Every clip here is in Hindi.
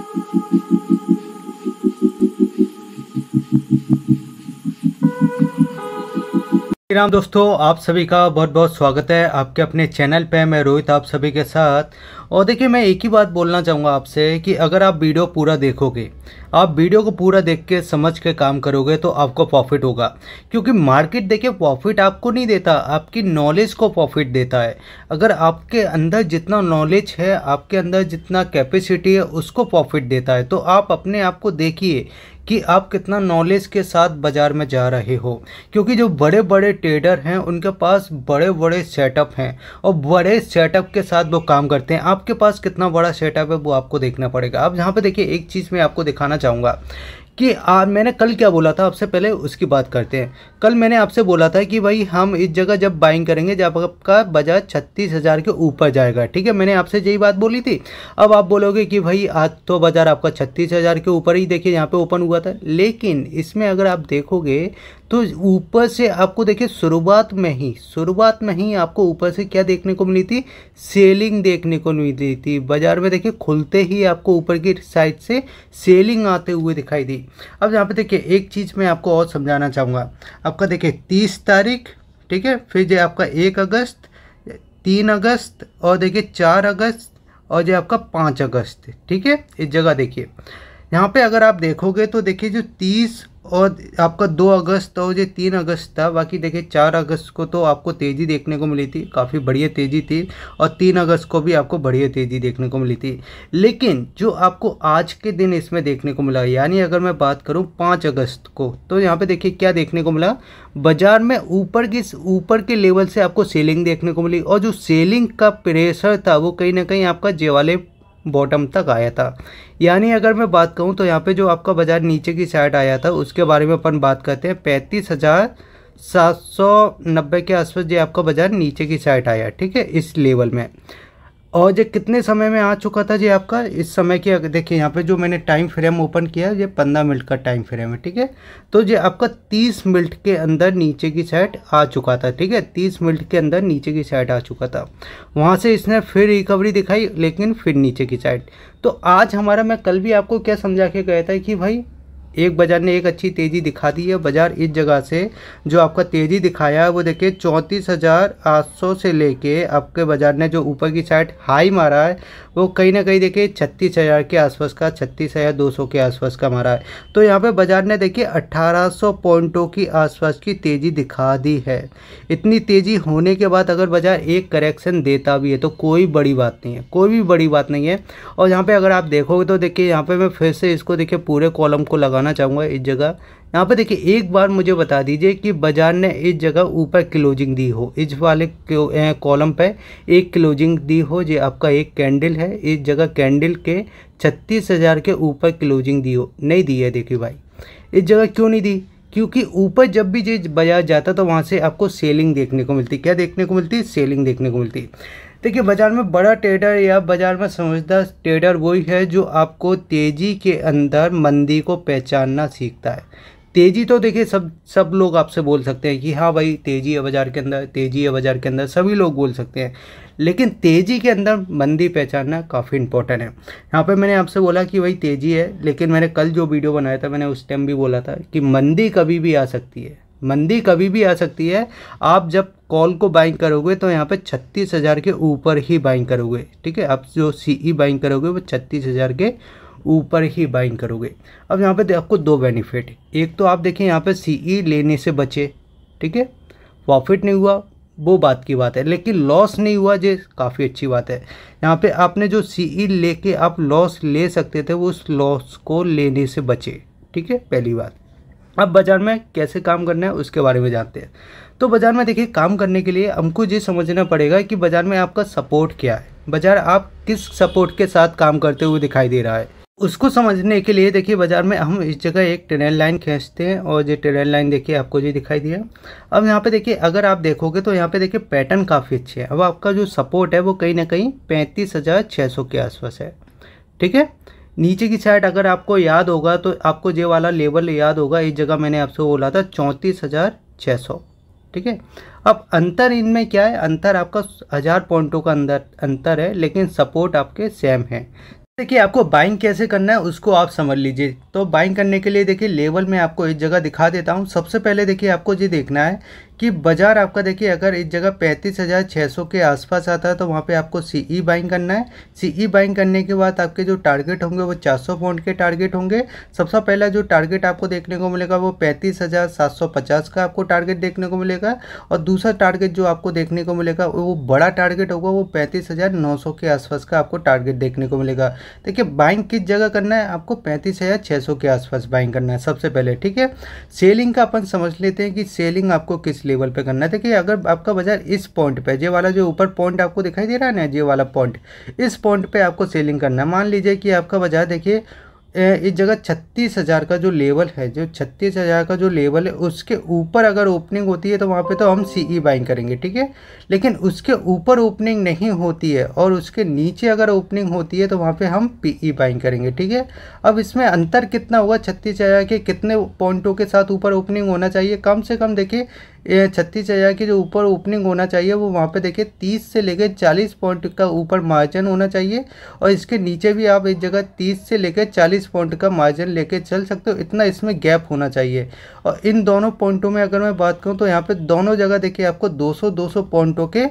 thank you राम दोस्तों आप सभी का बहुत बहुत स्वागत है आपके अपने चैनल पे मैं रोहित आप सभी के साथ और देखिए मैं एक ही बात बोलना चाहूँगा आपसे कि अगर आप वीडियो पूरा देखोगे आप वीडियो को पूरा देख के समझ के काम करोगे तो आपको प्रॉफिट होगा क्योंकि मार्केट देखिए प्रॉफिट आपको नहीं देता आपकी नॉलेज को प्रॉफिट देता है अगर आपके अंदर जितना नॉलेज है आपके अंदर जितना कैपेसिटी है उसको प्रॉफिट देता है तो आप अपने आप को देखिए कि आप कितना नॉलेज के साथ बाज़ार में जा रहे हो क्योंकि जो बड़े बड़े ट्रेडर हैं उनके पास बड़े बड़े सेटअप हैं और बड़े सेटअप के साथ वो काम करते हैं आपके पास कितना बड़ा सेटअप है वो आपको देखना पड़ेगा आप यहाँ पर देखिए एक चीज़ मैं आपको दिखाना चाहूँगा कि आ, मैंने कल क्या बोला था आपसे पहले उसकी बात करते हैं कल मैंने आपसे बोला था कि भाई हम इस जगह जब बाइंग करेंगे जब आपका बजाज छत्तीस हज़ार के ऊपर जाएगा ठीक है मैंने आपसे यही बात बोली थी अब आप बोलोगे कि भाई आज तो बाज़ार आपका छत्तीस हज़ार के ऊपर ही देखिए यहाँ पे ओपन हुआ था लेकिन इसमें अगर आप देखोगे तो ऊपर से आपको देखिए शुरुआत में ही शुरुआत में ही आपको ऊपर से क्या देखने को मिली थी सेलिंग देखने को मिली थी बाज़ार में देखिए खुलते ही आपको ऊपर की साइड से सेलिंग आते हुए दिखाई दी अब यहाँ पे देखिए एक चीज़ मैं आपको और समझाना चाहूँगा आपका देखिए तीस तारीख ठीक है फिर जो आपका एक अगस्त तीन अगस्त और देखिए चार अगस्त और जो आपका पाँच अगस्त ठीक है इस जगह देखिए यहाँ पे अगर आप देखोगे तो देखिए जो तीस और आपका दो अगस्त और ये तीन अगस्त था बाकी देखिए चार अगस्त को तो आपको तेज़ी देखने को मिली थी काफ़ी बढ़िया तेज़ी थी और तीन अगस्त को भी आपको बढ़िया तेज़ी देखने को मिली थी लेकिन जो आपको आज के दिन इसमें देखने को मिला यानी अगर मैं बात करूँ पाँच अगस्त को तो यहाँ पर देखिए क्या देखने को मिला बाज़ार में ऊपर की ऊपर के लेवल से आपको सेलिंग देखने को मिली और जो सेलिंग का प्रेशर था वो कहीं ना कहीं आपका जेवाले बॉटम तक आया था यानी अगर मैं बात करूं तो यहाँ पे जो आपका बाज़ार नीचे की साइड आया था उसके बारे में अपन बात करते हैं पैंतीस हज़ार सात सौ नब्बे के आसपास ये आपका बाज़ार नीचे की साइड आया ठीक है इस लेवल में और ये कितने समय में आ चुका था जी आपका इस समय की देखिए यहाँ पे जो मैंने टाइम फ्रेम ओपन किया ये पंद्रह मिनट का टाइम फ्रेम है ठीक है तो ये आपका तीस मिनट के अंदर नीचे की साइड आ चुका था ठीक है तीस मिनट के अंदर नीचे की साइड आ चुका था वहाँ से इसने फिर रिकवरी दिखाई लेकिन फिर नीचे की साइड तो आज हमारा मैं कल भी आपको क्या समझा के गया था कि भाई एक बाज़ार ने एक अच्छी तेज़ी दिखा दी है बाज़ार इस जगह से जो आपका तेज़ी दिखाया है वो देखिए चौंतीस हज़ार आठ सौ से लेके आपके बाज़ार ने जो ऊपर की साइड हाई मारा है वो कहीं ना कहीं देखिए छत्तीस हज़ार के आसपास का छत्तीस हज़ार दो सौ के आसपास का मारा है तो यहाँ पे बाजार ने देखिए 1800 पॉइंटों की आसपास की तेज़ी दिखा दी है इतनी तेज़ी होने के बाद अगर बाजार एक करेक्शन देता भी है तो कोई बड़ी बात नहीं है कोई भी बड़ी बात नहीं है और यहाँ पर अगर आप देखोगे तो देखिए यहाँ पर मैं फिर से इसको देखिए पूरे कॉलम को लगाना चाहूँगा इस जगह यहाँ पर देखिए एक बार मुझे बता दीजिए कि बाज़ार ने इस जगह ऊपर क्लोजिंग दी हो इस वाले कॉलम पे एक क्लोजिंग दी हो ये आपका एक कैंडल है इस जगह कैंडल के छत्तीस हज़ार के ऊपर क्लोजिंग दी हो नहीं दी है देखिए भाई इस जगह क्यों नहीं दी क्योंकि ऊपर जब भी जो बाजार जाता तो वहाँ से आपको सेलिंग देखने को मिलती क्या देखने को मिलती सेलिंग देखने को मिलती देखिए बाज़ार में बड़ा ट्रेडर या बाज़ार में समझदार ट्रेडर वही है जो आपको तेज़ी के अंदर मंदी को पहचानना सीखता है तेज़ी तो देखिए सब सब लोग आपसे बोल सकते हैं कि हाँ भाई तेज़ी है बाज़ार के अंदर तेज़ी है बाज़ार के अंदर सभी लोग बोल सकते हैं लेकिन तेज़ी के अंदर मंदी पहचानना काफ़ी इंपॉर्टेंट है यहाँ पे मैंने आपसे बोला कि भाई तेज़ी है लेकिन मैंने कल जो वीडियो बनाया था मैंने उस टाइम भी बोला था कि मंदी कभी भी आ सकती है मंदी कभी भी आ सकती है आप जब कॉल को बाइंग करोगे तो यहाँ पे छत्तीस हज़ार के ऊपर ही बाइंग करोगे ठीक है आप जो सी ई बाइंग करोगे वो छत्तीस हज़ार के ऊपर ही बाइंग करोगे अब यहाँ पे आपको दो बेनिफिट एक तो आप देखें यहाँ पे सीई e लेने से बचे ठीक है प्रॉफिट नहीं हुआ वो बात की बात है लेकिन लॉस नहीं हुआ जे काफ़ी अच्छी बात है यहाँ पे आपने जो सीई e लेके आप लॉस ले सकते थे वो उस लॉस को लेने से बचे ठीक है पहली बात अब बाज़ार में कैसे काम करना है उसके बारे में जानते हैं तो बाज़ार में देखिए काम करने के लिए हमको ये समझना पड़ेगा कि बाज़ार में आपका सपोर्ट क्या है बाज़ार आप किस सपोर्ट के साथ काम करते हुए दिखाई दे रहा है उसको समझने के लिए देखिए बाज़ार में हम इस जगह एक ट्रेन लाइन खींचते हैं और ये ट्रेन लाइन देखिए आपको जी दिखाई दिया अब यहाँ पे देखिए अगर आप देखोगे तो यहाँ पे देखिए पैटर्न काफ़ी अच्छे हैं अब आपका जो सपोर्ट है वो कहीं ना कहीं पैंतीस हज़ार छः सौ के आसपास है ठीक है नीचे की साइड अगर आपको याद होगा तो आपको ये वाला लेवल याद होगा इस जगह मैंने आपसे बोला था चौंतीस हज़ार छः सौ ठीक है अब अंतर इनमें क्या है अंतर आपका हज़ार पॉइंटों का अंदर अंतर है लेकिन सपोर्ट आपके सेम है देखिए आपको बाइंग कैसे करना है उसको आप समझ लीजिए तो बाइंग करने के लिए देखिए लेवल में आपको एक जगह दिखा देता हूँ सबसे पहले देखिए आपको ये देखना है कि बाज़ार आपका देखिए अगर इस जगह पैंतीस हज़ार छः सौ के आसपास आता है तो वहाँ पे आपको सीई बाइंग e करना है सीई बाइंग e करने के बाद आपके जो टारगेट होंगे वो चार सौ पॉइंट के टारगेट होंगे सबसे पहला जो टारगेट आपको देखने को मिलेगा वो पैंतीस हज़ार सात सौ पचास का आपको टारगेट देखने को मिलेगा और दूसरा टारगेट जो आपको देखने को मिलेगा वो बड़ा टारगेट होगा वो पैंतीस हज़ार नौ सौ के आसपास का आपको टारगेट देखने को मिलेगा देखिए बाइंग किस जगह करना है आपको पैंतीस हज़ार छः सौ के आसपास बाइंग करना है सबसे पहले ठीक है सेलिंग का अपन समझ लेते हैं कि सेलिंग आपको किस लेवल पे करना था कि अगर आपका बाजार इस पॉइंट पे जे वाला जो ऊपर पॉइंट आपको दिखाई दे रहा है ना जे वाला पॉइंट इस पॉइंट पे आपको सेलिंग करना मान लीजिए कि आपका बाजार देखिए इस जगह छत्तीस हज़ार का जो लेवल है जो छत्तीस हज़ार का जो लेवल है उसके ऊपर अगर ओपनिंग होती है तो वहाँ पे तो हम सी ई बाइंग करेंगे ठीक है लेकिन उसके ऊपर ओपनिंग नहीं होती है और उसके नीचे अगर ओपनिंग होती है तो वहाँ पे हम पी ई बाइंग करेंगे ठीक है अब इसमें अंतर कितना होगा छत्तीस हज़ार के कितने पॉइंटों के साथ ऊपर ओपनिंग होना चाहिए कम से कम देखिए ये छत्तीस हज़ार के जो ऊपर ओपनिंग होना चाहिए वो वहाँ पे देखिए तीस से लेकर चालीस पॉइंट का ऊपर मार्जिन होना चाहिए और इसके नीचे भी आप एक जगह तीस से लेकर चालीस पॉइंट का मार्जिन लेके चल सकते हो इतना इसमें गैप होना चाहिए और इन दोनों पॉइंटों में अगर मैं बात करूँ तो यहाँ पर दोनों जगह देखिए आपको दो सौ पॉइंटों के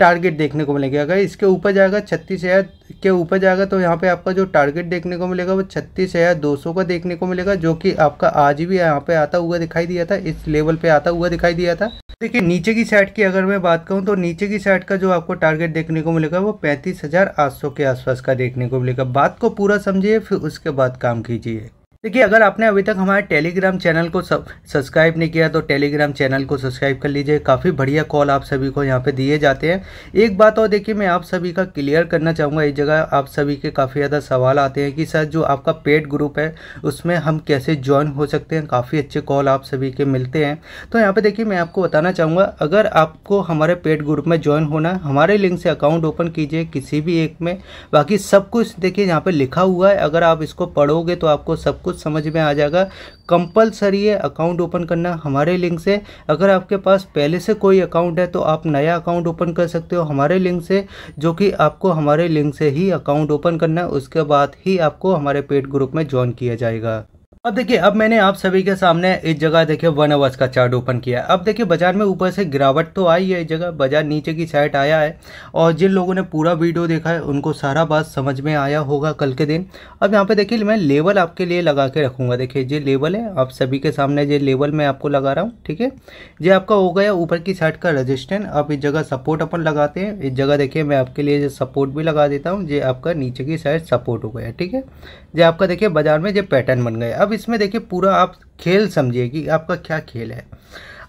टारगेट देखने को मिलेगा अगर इसके ऊपर जाएगा छत्तीस हज़ार के ऊपर जाएगा तो यहाँ पे आपका जो टारगेट देखने को मिलेगा वो छत्तीस हज़ार दो सौ का देखने को मिलेगा जो कि आपका आज भी यहाँ पे आता हुआ दिखाई दिया था इस लेवल पे आता हुआ दिखाई दिया था देखिए नीचे की साइड की अगर मैं बात करूँ तो नीचे की साइड का जो आपको टारगेट देखने को मिलेगा वो पैंतीस हज़ार आठ सौ के आसपास का देखने को मिलेगा बात को पूरा समझिए फिर उसके बाद काम कीजिए देखिए अगर आपने अभी तक हमारे टेलीग्राम चैनल को सब्सक्राइब नहीं किया तो टेलीग्राम चैनल को सब्सक्राइब कर लीजिए काफ़ी बढ़िया कॉल आप सभी को यहाँ पे दिए जाते हैं एक बात और देखिए मैं आप सभी का क्लियर करना चाहूँगा इस जगह आप सभी के काफ़ी ज़्यादा सवाल आते हैं कि सर जो आपका पेड ग्रुप है उसमें हम कैसे ज्वाइन हो सकते हैं काफ़ी अच्छे कॉल आप सभी के मिलते हैं तो यहाँ पर देखिए मैं आपको बताना चाहूँगा अगर आपको हमारे पेड ग्रुप में ज्वाइन होना है हमारे लिंक से अकाउंट ओपन कीजिए किसी भी एक में बाकी सब कुछ देखिए यहाँ पर लिखा हुआ है अगर आप इसको पढ़ोगे तो आपको सब कुछ समझ में आ जाएगा कंपलसरी है अकाउंट ओपन करना हमारे लिंक से अगर आपके पास पहले से कोई अकाउंट है तो आप नया अकाउंट ओपन कर सकते हो हमारे लिंक से जो कि आपको हमारे लिंक से ही अकाउंट ओपन करना है उसके बाद ही आपको हमारे पेड ग्रुप में ज्वाइन किया जाएगा अब देखिए अब मैंने आप सभी के सामने इस जगह देखिए वन आवर्स का चार्ट ओपन किया है अब देखिए बाजार में ऊपर से गिरावट तो आई है इस जगह बाजार नीचे की साइड आया है और जिन लोगों ने पूरा वीडियो देखा है उनको सारा बात समझ में आया होगा कल के दिन अब यहाँ पे देखिए मैं लेवल आपके लिए लगा के रखूँगा देखिए ये लेवल है आप सभी के सामने ये लेवल मैं आपको लगा रहा हूँ ठीक है ये आपका हो गया ऊपर की साइड का रजिस्टेंट आप इस जगह सपोर्ट अपन लगाते हैं इस जगह देखिए मैं आपके लिए सपोर्ट भी लगा देता हूँ ये आपका नीचे की साइड सपोर्ट हो गया ठीक है ये आपका देखिए बाजार में ये पैटर्न बन गया अब अब इसमें देखिए पूरा आप खेल समझिए कि आपका क्या खेल है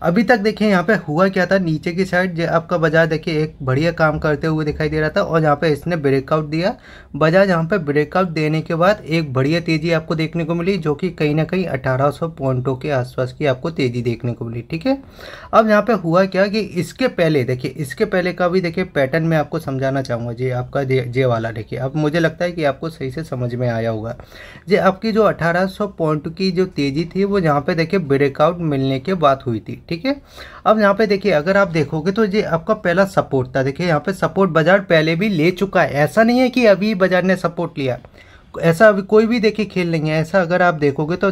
अभी तक देखिए यहाँ पे हुआ क्या था नीचे की साइड जो आपका बाजार देखिए एक बढ़िया काम करते हुए दिखाई दे रहा था और यहाँ पे इसने ब्रेकआउट दिया बजाज यहाँ पर ब्रेकआउट देने के बाद एक बढ़िया तेज़ी आपको देखने को मिली जो कि कहीं ना कहीं 1800 पॉइंटों के आसपास की आपको तेज़ी देखने को मिली ठीक है अब यहाँ पे हुआ क्या कि इसके पहले देखिए इसके पहले का भी देखिए पैटर्न मैं आपको समझाना चाहूँगा जी आपका जे, जे वाला देखिए अब मुझे लगता है कि आपको सही से समझ में आया होगा जी आपकी जो अठारह पॉइंट की जो तेज़ी थी वो यहाँ पर देखिए ब्रेकआउट मिलने के बाद हुई थी ठीक है अब यहाँ पर देखिए अगर आप देखोगे तो ये आपका पहला सपोर्ट था देखिए यहाँ पर सपोर्ट बाजार पहले भी ले चुका है ऐसा नहीं है कि अभी बाजार ने सपोर्ट लिया ऐसा अभी कोई भी देखिए खेल नहीं है ऐसा अगर आप देखोगे तो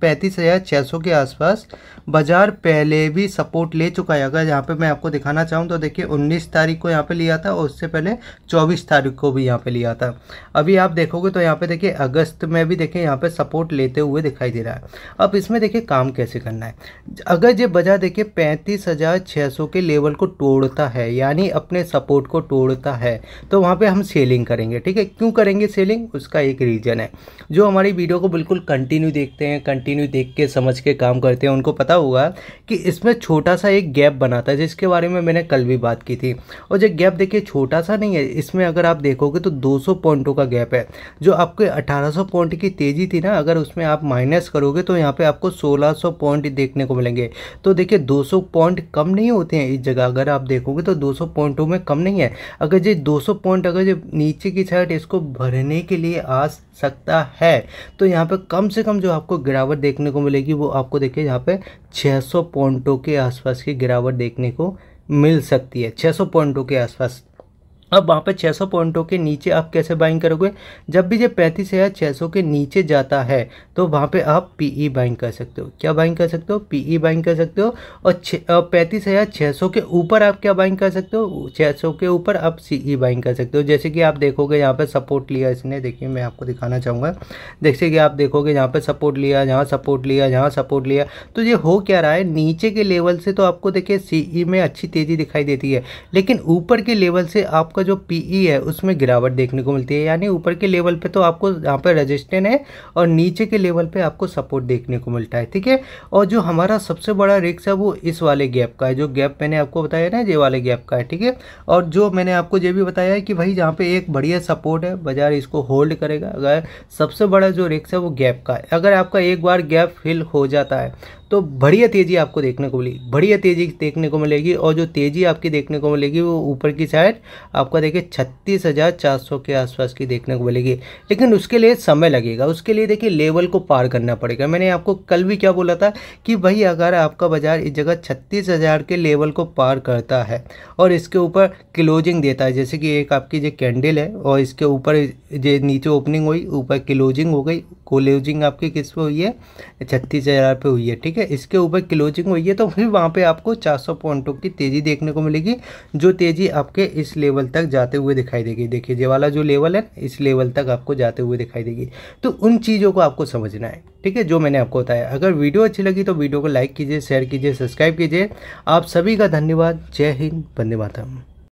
पैंतीस हज़ार छः सौ के आसपास बाज़ार पहले भी सपोर्ट ले चुका है अगर यहाँ पे मैं आपको दिखाना चाहूँ तो देखिए उन्नीस तारीख को यहाँ पे लिया था और उससे पहले चौबीस तारीख को भी यहाँ पे लिया था अभी आप देखोगे तो यहाँ पे देखिए अगस्त में भी देखिए यहाँ पर सपोर्ट लेते हुए दिखाई दे रहा है अब इसमें देखिए काम कैसे करना है अगर ये बाज़ार देखिए पैंतीस के लेवल को तोड़ता है यानी अपने सपोर्ट को तोड़ता है तो वहाँ पर हम सेलिंग करेंगे ठीक है क्यों करेंगे सेलिंग उसका एक एक रीजन है जो हमारी वीडियो को बिल्कुल कंटिन्यू देखते हैं कंटिन्यू देख के समझ के काम करते हैं उनको पता होगा कि इसमें छोटा सा एक गैप बनाता है जिसके बारे में मैंने कल भी बात की थी और जो गैप देखिए छोटा सा नहीं है इसमें अगर आप देखोगे तो दो पॉइंटों का गैप है जो आपके अठारह पॉइंट की तेज़ी थी ना अगर उसमें आप माइनस करोगे तो यहाँ पर आपको सोलह पॉइंट देखने को मिलेंगे तो देखिए दो पॉइंट कम नहीं होते हैं इस जगह अगर आप देखोगे तो दो पॉइंटों में कम नहीं है अगर ये 200 पॉइंट अगर जो नीचे की साइड इसको भरने के लिए आ सकता है तो यहाँ पे कम से कम जो आपको गिरावट देखने को मिलेगी वो आपको देखिए यहाँ पे 600 पॉइंटों के आसपास की गिरावट देखने को मिल सकती है 600 पॉइंटों के आसपास अब वहाँ पे 600 पॉइंटों के नीचे आप कैसे बाइंग करोगे जब भी ये पैंतीस हज़ार छः सौ के नीचे जाता है तो वहाँ पे आप पीई बाइंग e कर सकते हो क्या बाइंग कर सकते हो पीई बाइंग e कर सकते हो और पैंतीस हज़ार छः सौ के ऊपर आप क्या बाइंग कर सकते हो छः सौ के ऊपर आप सीई बाइंग e कर सकते हो जैसे कि आप देखोगे यहाँ पर सपोर्ट लिया इसने देखिए मैं आपको दिखाना चाहूँगा जैसे कि आप देखोगे यहाँ पर सपोर्ट लिया यहाँ सपोर्ट लिया यहाँ सपोर्ट लिया तो ये हो क्या रहा है नीचे के लेवल से तो आपको देखिए सी में अच्छी तेज़ी दिखाई देती है लेकिन ऊपर के लेवल से आपको आपका जो पीई e है उसमें गिरावट देखने को मिलती है यानी ऊपर के लेवल पे तो आपको यहाँ पर रजिस्टेंट है और नीचे के लेवल पे आपको सपोर्ट देखने को मिलता है ठीक है और जो हमारा सबसे बड़ा रिक्स है वो इस वाले गैप का है जो गैप मैंने आपको बताया ना ये वाले गैप का है ठीक है और जो मैंने आपको ये भी बताया है कि भाई जहाँ पर एक बढ़िया सपोर्ट है बाजार इसको होल्ड करेगा अगर सबसे बड़ा जो रिक्स है वो गैप का है अगर आपका एक बार गैप फिल हो जाता है तो बढ़िया तेज़ी आपको देखने को मिलेगी बढ़िया तेज़ी देखने को मिलेगी और जो तेज़ी आपकी देखने को मिलेगी वो ऊपर की साइड आपका देखिए छत्तीस हज़ार चार सौ के आसपास की देखने को मिलेगी लेकिन उसके लिए समय लगेगा उसके लिए देखिए लेवल को पार करना पड़ेगा मैंने आपको कल भी क्या बोला था कि भाई अगर आपका बाज़ार इस जगह छत्तीस हज़ार के लेवल को पार करता है और इसके ऊपर क्लोजिंग देता है जैसे कि एक आपकी जो कैंडल है और इसके ऊपर जो नीचे ओपनिंग हुई ऊपर क्लोजिंग हो गई क्लोजिंग आपकी किस पे हुई है छत्तीस हज़ार पे हुई है ठीक है इसके ऊपर क्लोजिंग हुई है तो फिर वहाँ पे आपको 400 पॉइंटों की तेज़ी देखने को मिलेगी जो तेज़ी आपके इस लेवल तक जाते हुए दिखाई देगी देखिए ये वाला जो लेवल है इस लेवल तक आपको जाते हुए दिखाई देगी तो उन चीज़ों को आपको समझना है ठीक है जो मैंने आपको बताया अगर वीडियो अच्छी लगी तो वीडियो को लाइक कीजिए शेयर कीजिए सब्सक्राइब कीजिए आप सभी का धन्यवाद जय हिंद वंदे माता